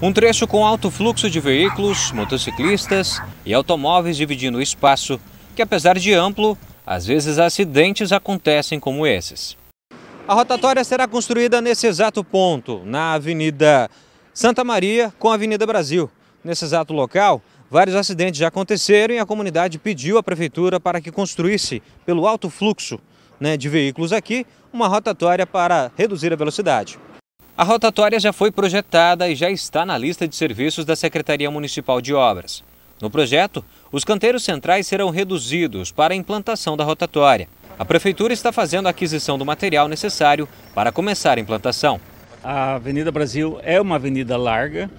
Um trecho com alto fluxo de veículos, motociclistas e automóveis dividindo o espaço, que apesar de amplo, às vezes acidentes acontecem como esses. A rotatória será construída nesse exato ponto, na Avenida Santa Maria com a Avenida Brasil. Nesse exato local, vários acidentes já aconteceram e a comunidade pediu à prefeitura para que construísse, pelo alto fluxo né, de veículos aqui, uma rotatória para reduzir a velocidade. A rotatória já foi projetada e já está na lista de serviços da Secretaria Municipal de Obras. No projeto, os canteiros centrais serão reduzidos para a implantação da rotatória. A Prefeitura está fazendo a aquisição do material necessário para começar a implantação. A Avenida Brasil é uma avenida larga,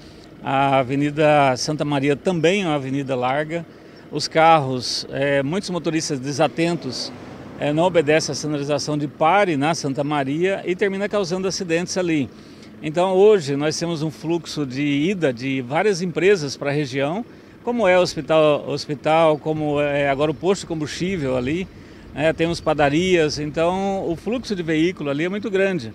a Avenida Santa Maria também é uma avenida larga. Os carros, é, muitos motoristas desatentos é, não obedece à sinalização de pare na Santa Maria e termina causando acidentes ali. Então hoje nós temos um fluxo de ida de várias empresas para a região, como é o hospital, hospital como é agora o posto de combustível ali, né, temos padarias, então o fluxo de veículo ali é muito grande.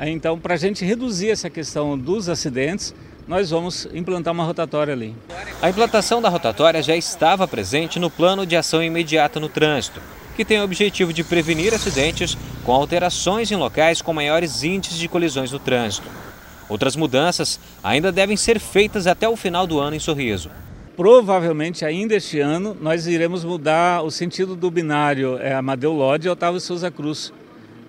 Então, para a gente reduzir essa questão dos acidentes, nós vamos implantar uma rotatória ali. A implantação da rotatória já estava presente no plano de ação imediata no trânsito, que tem o objetivo de prevenir acidentes com alterações em locais com maiores índices de colisões no trânsito. Outras mudanças ainda devem ser feitas até o final do ano em Sorriso. Provavelmente ainda este ano nós iremos mudar o sentido do binário é, Amadeu Lodge e Otávio Souza Cruz.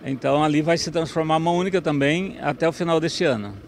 Então ali vai se transformar uma única também até o final deste ano.